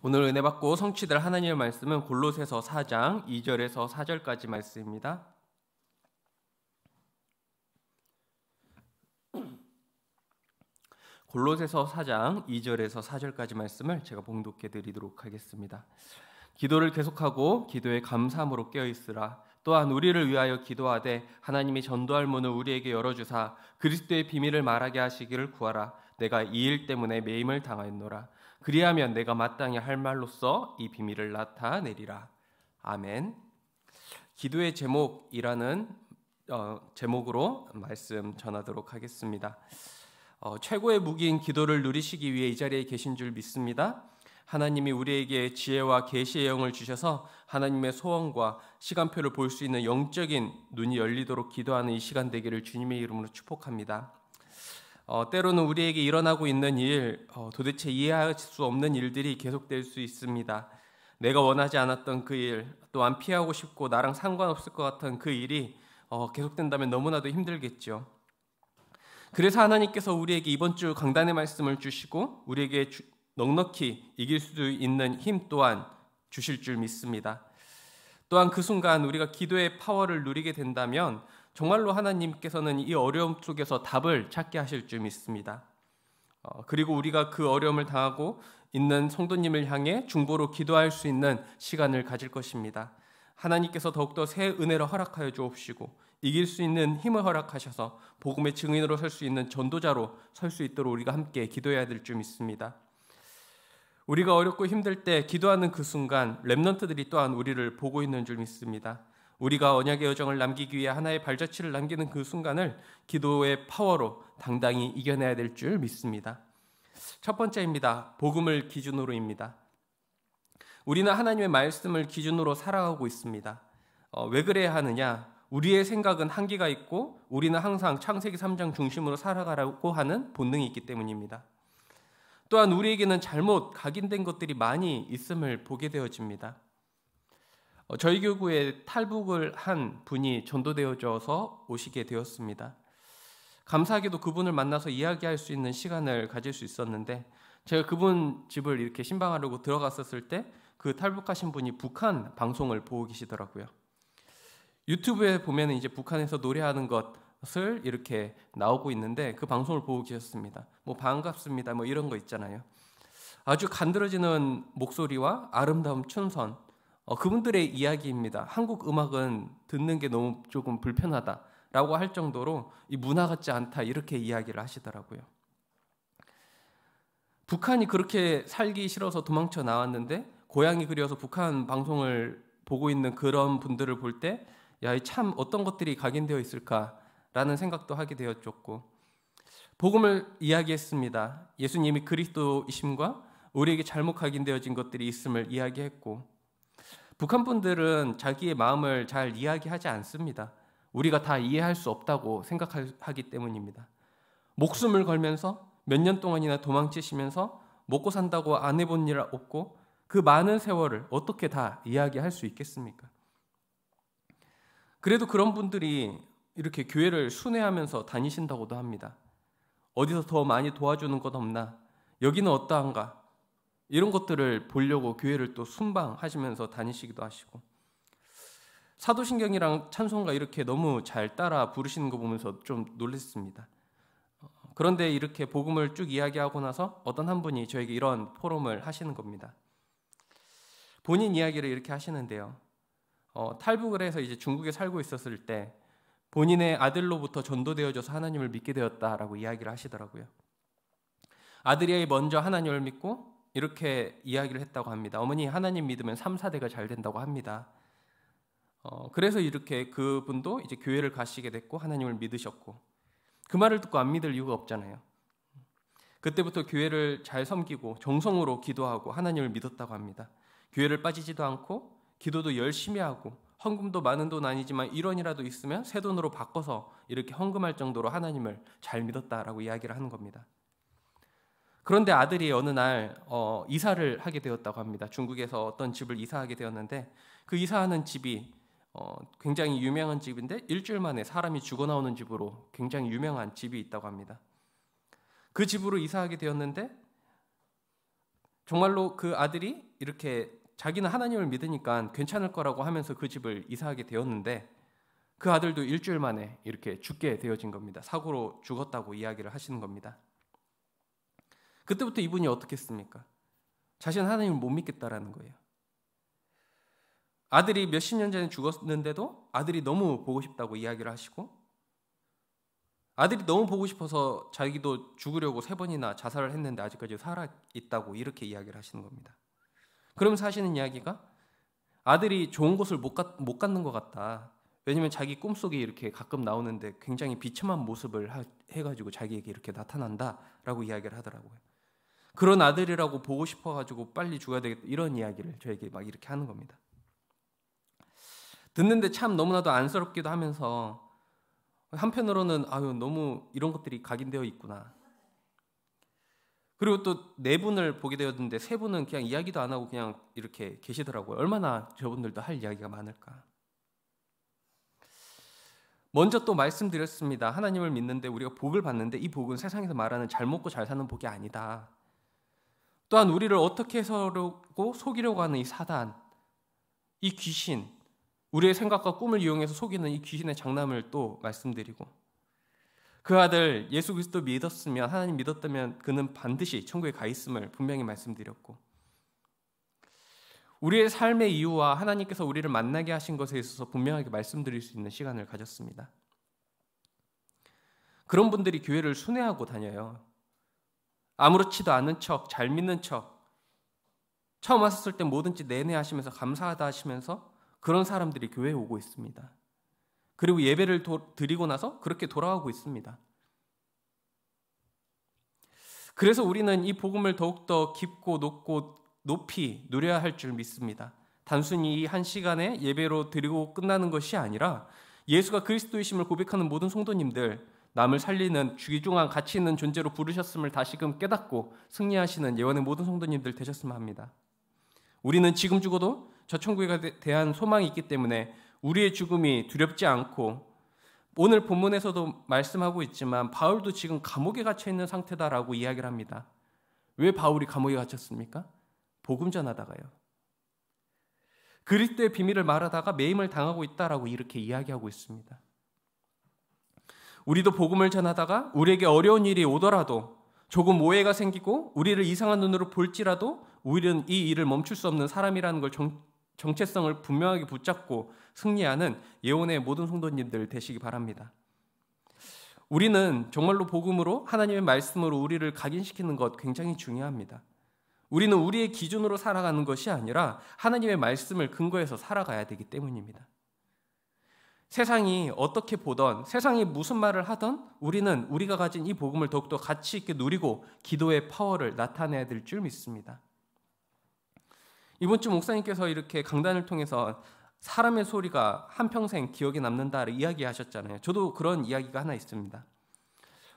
오늘 은혜 받고 성취될 하나님의 말씀은 골로새서 4장 2절에서 4절까지 말씀입니다. 골로새서 4장 2절에서 4절까지 말씀을 제가 봉독해 드리도록 하겠습니다. 기도를 계속하고 기도에 감사함으로 깨어 있으라. 또한 우리를 위하여 기도하되 하나님이 전도할 문을 우리에게 열어 주사 그리스도의 비밀을 말하게 하시기를 구하라. 내가 이 일 때문에 매임을 당하였노라. 그리하면 내가 마땅히 할 말로써 이 비밀을 나타내리라. 아멘. 기도의 제목이라는 어, 제목으로 말씀 전하도록 하겠습니다. 어, 최고의 무기인 기도를 누리시기 위해 이 자리에 계신 줄 믿습니다. 하나님이 우리에게 지혜와 계시의 영을 주셔서 하나님의 소원과 시간표를 볼 수 있는 영적인 눈이 열리도록 기도하는 이 시간 되기를 주님의 이름으로 축복합니다. 어, 때로는 우리에게 일어나고 있는 일, 어, 도대체 이해할 수 없는 일들이 계속될 수 있습니다. 내가 원하지 않았던 그 일, 또한 피하고 싶고 나랑 상관없을 것 같은 그 일이 어, 계속된다면 너무나도 힘들겠죠. 그래서 하나님께서 우리에게 이번 주 강단의 말씀을 주시고 우리에게 주, 넉넉히 이길 수 있는 힘 또한 주실 줄 믿습니다. 또한 그 순간 우리가 기도의 파워를 누리게 된다면 정말로 하나님께서는 이 어려움 속에서 답을 찾게 하실 줄 믿습니다. 어, 그리고 우리가 그 어려움을 당하고 있는 성도님을 향해 중보로 기도할 수 있는 시간을 가질 것입니다. 하나님께서 더욱더 새 은혜를 허락하여 주옵시고 이길 수 있는 힘을 허락하셔서 복음의 증인으로 설 수 있는 전도자로 설 수 있도록 우리가 함께 기도해야 될 줄 믿습니다. 우리가 어렵고 힘들 때 기도하는 그 순간 렘넌트들이 또한 우리를 보고 있는 줄 믿습니다. 우리가 언약의 여정을 남기기 위해 하나의 발자취를 남기는 그 순간을 기도의 파워로 당당히 이겨내야 될 줄 믿습니다. 첫 번째입니다. 복음을 기준으로입니다. 우리는 하나님의 말씀을 기준으로 살아가고 있습니다. 어, 왜 그래야 하느냐? 우리의 생각은 한계가 있고 우리는 항상 창세기 3장 중심으로 살아가라고 하는 본능이 있기 때문입니다. 또한 우리에게는 잘못 각인된 것들이 많이 있음을 보게 되어집니다. 어, 저희 교구에 탈북을 한 분이 전도되어져서 오시게 되었습니다. 감사하게도 그분을 만나서 이야기할 수 있는 시간을 가질 수 있었는데 제가 그분 집을 이렇게 신방하려고 들어갔었을 때 그 탈북하신 분이 북한 방송을 보고 계시더라고요. 유튜브에 보면 이제 북한에서 노래하는 것을 이렇게 나오고 있는데 그 방송을 보고 계셨습니다. 뭐 반갑습니다. 뭐 이런 거 있잖아요. 아주 간드러지는 목소리와 아름다운 춘선 어, 그분들의 이야기입니다. 한국 음악은 듣는 게 너무 조금 불편하다라고 할 정도로 이 문화 같지 않다 이렇게 이야기를 하시더라고요. 북한이 그렇게 살기 싫어서 도망쳐 나왔는데 고향이 그리워서 북한 방송을 보고 있는 그런 분들을 볼 때 야, 참 어떤 것들이 각인되어 있을까라는 생각도 하게 되었었고 복음을 이야기했습니다. 예수님이 그리스도이심과 우리에게 잘못 각인되어진 것들이 있음을 이야기했고 북한 분들은 자기의 마음을 잘 이야기하지 않습니다. 우리가 다 이해할 수 없다고 생각하기 때문입니다. 목숨을 걸면서 몇 년 동안이나 도망치시면서 먹고 산다고 안 해본 일 없고 그 많은 세월을 어떻게 다 이야기할 수 있겠습니까? 그래도 그런 분들이 이렇게 교회를 순회하면서 다니신다고도 합니다. 어디서 더 많이 도와주는 것 없나? 여기는 어떠한가? 이런 것들을 보려고 교회를 또 순방하시면서 다니시기도 하시고 사도신경이랑 찬송가 이렇게 너무 잘 따라 부르시는 거 보면서 좀 놀랐습니다. 어, 그런데 이렇게 복음을 쭉 이야기하고 나서 어떤 한 분이 저에게 이런 포럼을 하시는 겁니다. 본인 이야기를 이렇게 하시는데요. 어, 탈북을 해서 이제 중국에 살고 있었을 때 본인의 아들로부터 전도되어져서 하나님을 믿게 되었다라고 이야기를 하시더라고요. 아들이 먼저 하나님을 믿고 이렇게 이야기를 했다고 합니다. 어머니 하나님 믿으면 3, 4대가 잘 된다고 합니다. 어, 그래서 이렇게 그분도 이제 교회를 가시게 됐고 하나님을 믿으셨고 그 말을 듣고 안 믿을 이유가 없잖아요. 그때부터 교회를 잘 섬기고 정성으로 기도하고 하나님을 믿었다고 합니다. 교회를 빠지지도 않고 기도도 열심히 하고 헌금도 많은 돈 아니지만 1원이라도 있으면 새 돈으로 바꿔서 이렇게 헌금할 정도로 하나님을 잘 믿었다라고 이야기를 하는 겁니다. 그런데 아들이 어느 날 어, 이사를 하게 되었다고 합니다. 중국에서 어떤 집을 이사하게 되었는데 그 이사하는 집이 어, 굉장히 유명한 집인데 일주일 만에 사람이 죽어 나오는 집으로 굉장히 유명한 집이 있다고 합니다. 그 집으로 이사하게 되었는데 정말로 그 아들이 이렇게 자기는 하나님을 믿으니까 괜찮을 거라고 하면서 그 집을 이사하게 되었는데 그 아들도 일주일 만에 이렇게 죽게 되어진 겁니다. 사고로 죽었다고 이야기를 하시는 겁니다. 그때부터 이분이 어떻게 했습니까? 자신은 하나님을 못 믿겠다라는 거예요. 아들이 몇 십 년 전에 죽었는데도 아들이 너무 보고 싶다고 이야기를 하시고 아들이 너무 보고 싶어서 자기도 죽으려고 세 번이나 자살을 했는데 아직까지 살아 있다고 이렇게 이야기를 하시는 겁니다. 그러면서 시는 이야기가 아들이 좋은 곳을 못, 가, 못 갖는 것 같다. 왜냐면 자기 꿈속에 이렇게 가끔 나오는데 굉장히 비참한 모습을 하, 해가지고 자기에게 이렇게 나타난다라고 이야기를 하더라고요. 그런 아들이라고 보고 싶어가지고 빨리 죽어야 되겠다 이런 이야기를 저에게 막 이렇게 하는 겁니다. 듣는데 참 너무나도 안쓰럽기도 하면서 한편으로는 아유 너무 이런 것들이 각인되어 있구나. 그리고 또 네 분을 보게 되었는데 세 분은 그냥 이야기도 안 하고 그냥 이렇게 계시더라고요. 얼마나 저분들도 할 이야기가 많을까. 먼저 또 말씀드렸습니다. 하나님을 믿는데 우리가 복을 받는데 이 복은 세상에서 말하는 잘 먹고 잘 사는 복이 아니다. 또한 우리를 어떻게 해서려고 속이려고 하는 이 사단, 이 귀신, 우리의 생각과 꿈을 이용해서 속이는 이 귀신의 장남을또 말씀드리고 그 아들 예수 그리스도 믿었으면 하나님 믿었다면 그는 반드시 천국에 가 있음을 분명히 말씀드렸고 우리의 삶의 이유와 하나님께서 우리를 만나게 하신 것에 있어서 분명하게 말씀드릴 수 있는 시간을 가졌습니다. 그런 분들이 교회를 순회하고 다녀요. 아무렇지도 않은 척, 잘 믿는 척. 처음 왔을때 뭐든지 내내 하시면서 감사하다 하시면서 그런 사람들이 교회에 오고 있습니다. 그리고 예배를 도, 드리고 나서 그렇게 돌아가고 있습니다. 그래서 우리는 이 복음을 더욱더 깊고 높고 높이 누려야 할 줄 믿습니다. 단순히 이한 시간에 예배로 드리고 끝나는 것이 아니라 예수가 그리스도이심을 고백하는 모든 성도님들, 남을 살리는 귀중한 가치 있는 존재로 부르셨음을 다시금 깨닫고 승리하시는 예원의 모든 성도님들 되셨으면 합니다. 우리는 지금 죽어도 저 천국에 대한 소망이 있기 때문에 우리의 죽음이 두렵지 않고 오늘 본문에서도 말씀하고 있지만 바울도 지금 감옥에 갇혀 있는 상태다라고 이야기를 합니다. 왜 바울이 감옥에 갇혔습니까? 복음 전하다가요. 그리스도의 비밀을 말하다가 매임을 당하고 있다라고 이렇게 이야기하고 있습니다. 우리도 복음을 전하다가 우리에게 어려운 일이 오더라도 조금 오해가 생기고 우리를 이상한 눈으로 볼지라도 우리는 이 일을 멈출 수 없는 사람이라는 걸 정, 정체성을 분명하게 붙잡고 승리하는 예원의 모든 성도님들 되시기 바랍니다. 우리는 정말로 복음으로 하나님의 말씀으로 우리를 각인시키는 것 굉장히 중요합니다. 우리는 우리의 기준으로 살아가는 것이 아니라 하나님의 말씀을 근거해서 살아가야 되기 때문입니다. 세상이 어떻게 보던 세상이 무슨 말을 하던 우리는 우리가 가진 이 복음을 더욱더 가치 있게 누리고 기도의 파워를 나타내야 될 줄 믿습니다. 이번 주 목사님께서 이렇게 강단을 통해서 사람의 소리가 한평생 기억에 남는다를 이야기하셨잖아요. 저도 그런 이야기가 하나 있습니다.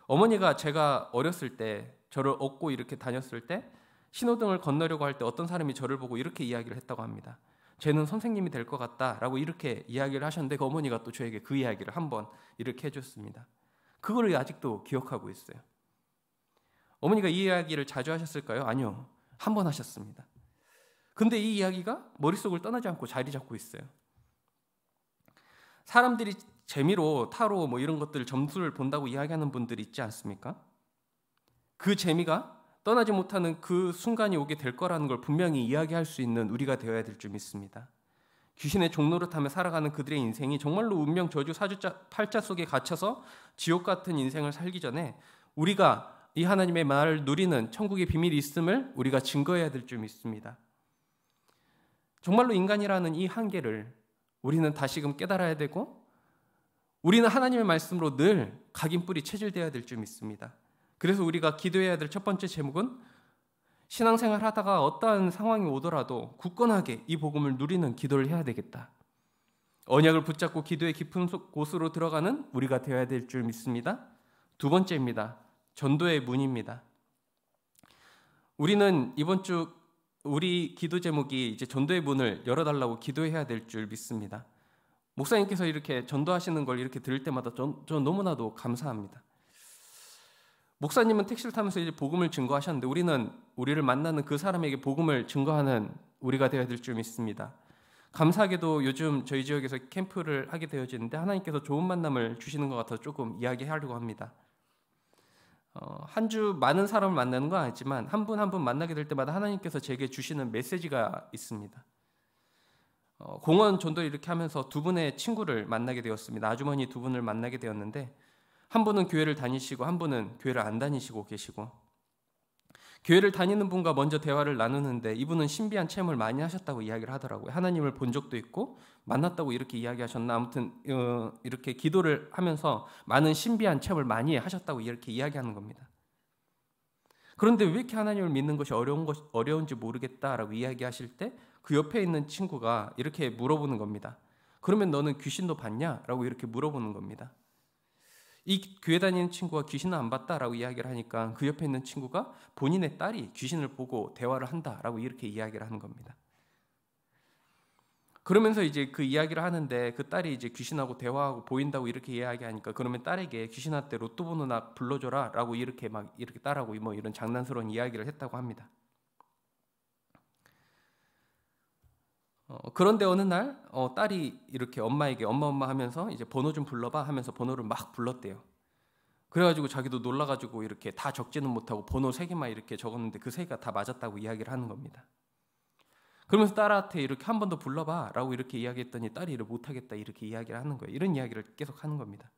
어머니가 제가 어렸을 때 저를 업고 이렇게 다녔을 때 신호등을 건너려고 할 때 어떤 사람이 저를 보고 이렇게 이야기를 했다고 합니다. 쟤는 선생님이 될 것 같다라고 이렇게 이야기를 하셨는데 그 어머니가 또 저에게 그 이야기를 한번 이렇게 해줬습니다. 그거를 아직도 기억하고 있어요. 어머니가 이 이야기를 자주 하셨을까요? 아니요. 한 번 하셨습니다. 근데 이 이야기가 머릿속을 떠나지 않고 자리 잡고 있어요. 사람들이 재미로 타로 뭐 이런 것들 점수를 본다고 이야기하는 분들이 있지 않습니까? 그 재미가 떠나지 못하는 그 순간이 오게 될 거라는 걸 분명히 이야기할 수 있는 우리가 되어야 될 줄 믿습니다. 귀신의 종노릇하며 살아가는 그들의 인생이 정말로 운명 저주 사주자 팔자 속에 갇혀서 지옥 같은 인생을 살기 전에 우리가 이 하나님의 말을 누리는 천국의 비밀이 있음을 우리가 증거해야 될 줄 믿습니다. 정말로 인간이라는 이 한계를 우리는 다시금 깨달아야 되고 우리는 하나님의 말씀으로 늘 각인 뿌리 체질돼야 될 줄 믿습니다. 그래서 우리가 기도해야 될 첫 번째 제목은 신앙생활 하다가 어떠한 상황이 오더라도 굳건하게 이 복음을 누리는 기도를 해야 되겠다. 언약을 붙잡고 기도의 깊은 곳으로 들어가는 우리가 되어야 될 줄 믿습니다. 두 번째입니다. 전도의 문입니다. 우리는 이번 주 우리 기도 제목이 이제 전도의 문을 열어달라고 기도해야 될 줄 믿습니다. 목사님께서 이렇게 전도하시는 걸 이렇게 들을 때마다 전, 전 너무나도 감사합니다. 목사님은 택시를 타면서 이제 복음을 증거하셨는데 우리는 우리를 만나는 그 사람에게 복음을 증거하는 우리가 되어야 될줄 믿습니다. 감사하게도 요즘 저희 지역에서 캠프를 하게 되어지는데 하나님께서 좋은 만남을 주시는 것 같아서 조금 이야기하려고 합니다. 어, 한주 많은 사람을 만나는 건 아니지만 한 분 한 분 만나게 될 때마다 하나님께서 제게 주시는 메시지가 있습니다. 어, 공원 존도 이렇게 하면서 두 분의 친구를 만나게 되었습니다. 아주머니 두 분을 만나게 되었는데 한 분은 교회를 다니시고 한 분은 교회를 안 다니시고 계시고 교회를 다니는 분과 먼저 대화를 나누는데 이분은 신비한 체험을 많이 하셨다고 이야기를 하더라고요. 하나님을 본 적도 있고 만났다고 이렇게 이야기하셨나 아무튼 어, 이렇게 기도를 하면서 많은 신비한 체험을 많이 하셨다고 이렇게 이야기하는 겁니다. 그런데 왜 이렇게 하나님을 믿는 것이 어려운 것 어려운지 모르겠다라고 이야기하실 때 그 옆에 있는 친구가 이렇게 물어보는 겁니다. 그러면 너는 귀신도 봤냐?라고 이렇게 물어보는 겁니다. 이 교회 다니는 친구가 귀신을 안 봤다라고 이야기를 하니까 그 옆에 있는 친구가 본인의 딸이 귀신을 보고 대화를 한다라고 이렇게 이야기를 하는 겁니다. 그러면서 이제 그 이야기를 하는데 그 딸이 이제 귀신하고 대화하고 보인다고 이렇게 이야기하니까 그러면 딸에게 귀신한테 로또 번호 나 불러줘라라고 이렇게 막 이렇게 딸하고 뭐 이런 장난스러운 이야기를 했다고 합니다. 그런데 어느 날 어, 딸이 이렇게 엄마에게 엄마 엄마 하면서 이제 번호 좀 불러봐 하면서 번호를 막 불렀대요. 그래가지고 자기도 놀라가지고 이렇게 다 적지는 못하고 번호 세 개만 이렇게 적었는데 그 세 개가 다 맞았다고 이야기를 하는 겁니다. 그러면서 딸한테 이렇게 한 번 더 불러봐라고 이렇게 이야기했더니 딸이 이를 못하겠다 이렇게 이야기를 하는 거예요. 이런 이야기를 계속 하는 겁니다.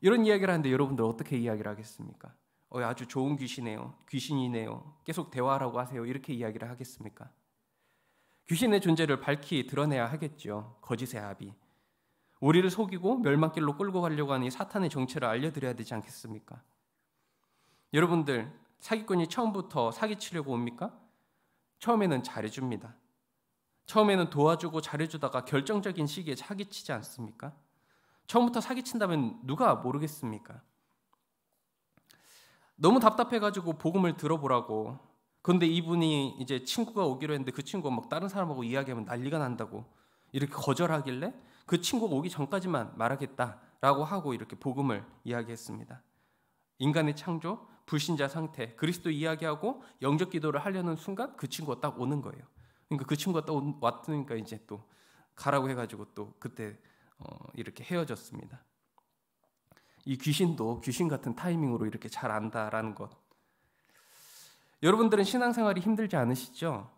이런 이야기를 하는데 여러분들 어떻게 이야기를 하겠습니까? 어, 아주 좋은 귀신이네요 귀신이네요. 계속 대화하라고 하세요. 이렇게 이야기를 하겠습니까? 귀신의 존재를 밝히 드러내야 하겠죠. 거짓의 합이. 우리를 속이고 멸망길로 끌고 가려고 하는 이 사탄의 정체를 알려드려야 되지 않겠습니까? 여러분들 사기꾼이 처음부터 사기치려고 옵니까? 처음에는 잘해줍니다. 처음에는 도와주고 잘해주다가 결정적인 시기에 사기치지 않습니까? 처음부터 사기친다면 누가 모르겠습니까? 너무 답답해가지고 복음을 들어보라고 그런데 이분이 이제 친구가 오기로 했는데 그 친구가 막 다른 사람하고 이야기하면 난리가 난다고 이렇게 거절하길래 그 친구가 오기 전까지만 말하겠다라고 하고 이렇게 복음을 이야기했습니다. 인간의 창조, 불신자 상태, 그리스도 이야기하고 영적 기도를 하려는 순간 그 친구가 딱 오는 거예요. 그러니까 그 친구가 딱 왔으니까 이제 또 가라고 해가지고 또 그때 어 이렇게 헤어졌습니다. 이 귀신도 귀신 같은 타이밍으로 이렇게 잘 안다라는 것 여러분들은 신앙생활이 힘들지 않으시죠?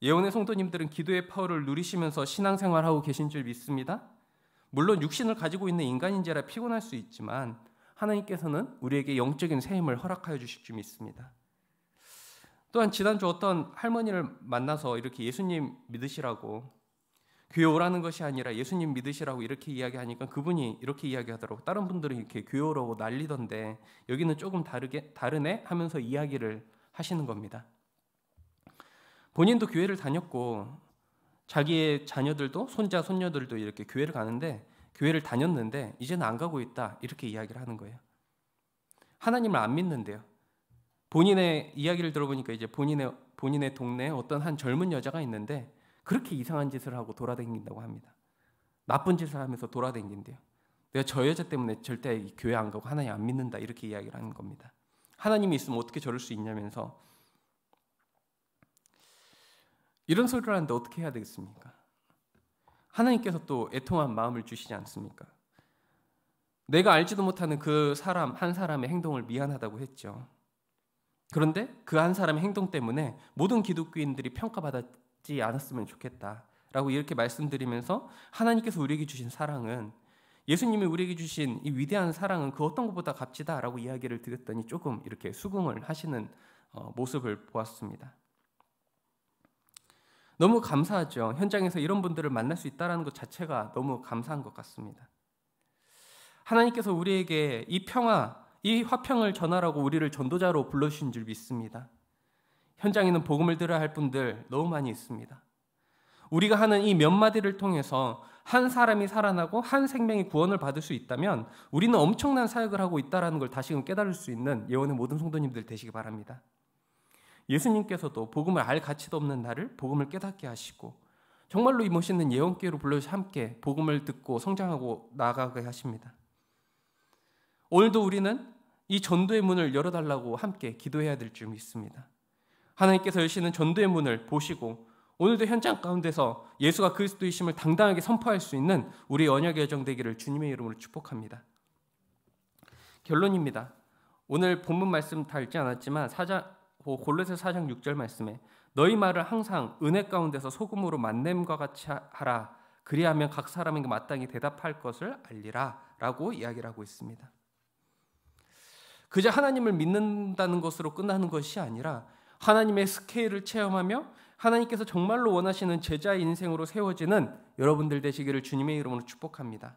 예언의 성도님들은 기도의 파워를 누리시면서 신앙생활하고 계신 줄 믿습니다. 물론 육신을 가지고 있는 인간인지라 피곤할 수 있지만 하나님께서는 우리에게 영적인 새 힘을 허락하여 주실 줄 믿습니다. 또한 지난주 어떤 할머니를 만나서 이렇게 예수님 믿으시라고 교회 오라는 것이 아니라 예수님 믿으시라고 이렇게 이야기하니까 그분이 이렇게 이야기하더라고. 다른 분들은 이렇게 교회 오라고 난리던데 여기는 조금 다르게 다르네 하면서 이야기를 하시는 겁니다. 본인도 교회를 다녔고 자기의 자녀들도 손자 손녀들도 이렇게 교회를 가는데 교회를 다녔는데 이제는 안 가고 있다 이렇게 이야기를 하는 거예요. 하나님을 안 믿는데요. 본인의 이야기를 들어보니까 이제 본인의 본인의 동네 어떤 한 젊은 여자가 있는데 그렇게 이상한 짓을 하고 돌아다닌다고 합니다. 나쁜 짓을 하면서 돌아다닌대요. 내가 저 여자 때문에 절대 교회 안 가고 하나님 안 믿는다 이렇게 이야기를 하는 겁니다. 하나님이 있으면 어떻게 저럴 수 있냐면서 이런 소리를 하는데 어떻게 해야 되겠습니까? 하나님께서 또 애통한 마음을 주시지 않습니까? 내가 알지도 못하는 그 사람 한 사람의 행동을 미안하다고 했죠. 그런데 그 한 사람의 행동 때문에 모든 기독교인들이 평가받지 않았으면 좋겠다라고 이렇게 말씀드리면서 하나님께서 우리에게 주신 사랑은 예수님이 우리에게 주신 이 위대한 사랑은 그 어떤 것보다 값지다라고 이야기를 드렸더니 조금 이렇게 수긍을 하시는 어, 모습을 보았습니다. 너무 감사하죠. 현장에서 이런 분들을 만날 수 있다라는 것 자체가 너무 감사한 것 같습니다. 하나님께서 우리에게 이 평화, 이 화평을 전하라고 우리를 전도자로 불러주신 줄 믿습니다. 현장에는 복음을 들어야 할 분들 너무 많이 있습니다. 우리가 하는 이 몇 마디를 통해서 한 사람이 살아나고 한 생명이 구원을 받을 수 있다면 우리는 엄청난 사역을 하고 있다라는 걸 다시금 깨달을 수 있는 예원의 모든 성도님들 되시기 바랍니다. 예수님께서도 복음을 알 가치도 없는 나를 복음을 깨닫게 하시고 정말로 이 멋있는 예언계로 불러서 함께 복음을 듣고 성장하고 나아가게 하십니다. 오늘도 우리는 이 전도의 문을 열어달라고 함께 기도해야 될 줄 믿습니다. 하나님께서 여시는 전도의 문을 보시고 오늘도 현장 가운데서 예수가 그리스도이심을 당당하게 선포할 수 있는 우리 언약의 여정 되기를 주님의 이름으로 축복합니다. 결론입니다. 오늘 본문 말씀 다 읽지 않았지만 사장 골로새 사장 6절 말씀에 너희 말을 항상 은혜 가운데서 소금으로 만냄과 같이 하라 그리하면 각 사람에게 마땅히 대답할 것을 알리라라고 이야기를 하고 있습니다. 그저 하나님을 믿는다는 것으로 끝나는 것이 아니라 하나님의 스케일을 체험하며 하나님께서 정말로 원하시는 제자 인생으로 세워지는 여러분들 되시기를 주님의 이름으로 축복합니다.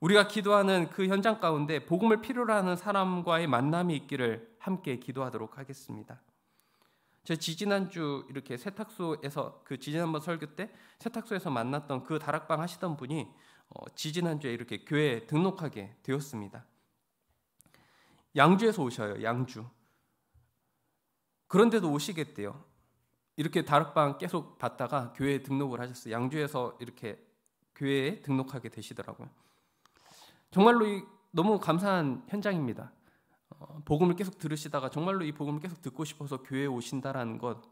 우리가 기도하는 그 현장 가운데 복음을 필요로 하는 사람과의 만남이 있기를 함께 기도하도록 하겠습니다. 제 지지난주 이렇게 세탁소에서 그 지지난번 설교 때 세탁소에서 만났던 그 다락방 하시던 분이 어, 지지난주에 이렇게 교회에 등록하게 되었습니다. 양주에서 오셔요. 양주. 그런데도 오시겠대요. 이렇게 다락방 계속 받다가 교회에 등록을 하셨어요. 양주에서 이렇게 교회에 등록하게 되시더라고요. 정말로 이, 너무 감사한 현장입니다. 어, 복음을 계속 들으시다가 정말로 이 복음을 계속 듣고 싶어서 교회에 오신다라는 것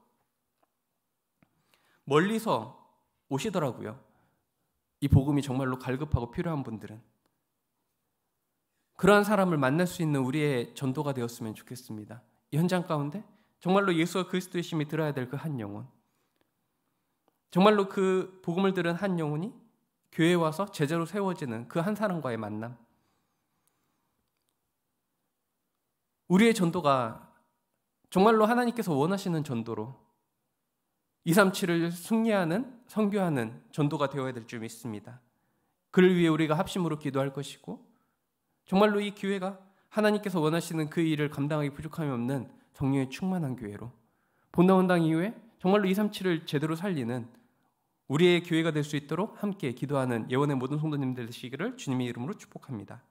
멀리서 오시더라고요. 이 복음이 정말로 갈급하고 필요한 분들은 그러한 사람을 만날 수 있는 우리의 전도가 되었으면 좋겠습니다. 현장 가운데 정말로 예수가 그리스도의 심이 들어야 될 그 한 영혼. 정말로 그 복음을 들은 한 영혼이 교회에 와서 제자로 세워지는 그 한 사람과의 만남. 우리의 전도가 정말로 하나님께서 원하시는 전도로 237을 승리하는 성교하는 전도가 되어야 될 줄 믿습니다. 그를 위해 우리가 합심으로 기도할 것이고 정말로 이 기회가 하나님께서 원하시는 그 일을 감당하기 부족함이 없는 성령에 충만한 교회로 본다운당 이후에 정말로 237을 제대로 살리는 우리의 교회가 될 수 있도록 함께 기도하는 예원의 모든 성도님들 되시기를 주님의 이름으로 축복합니다.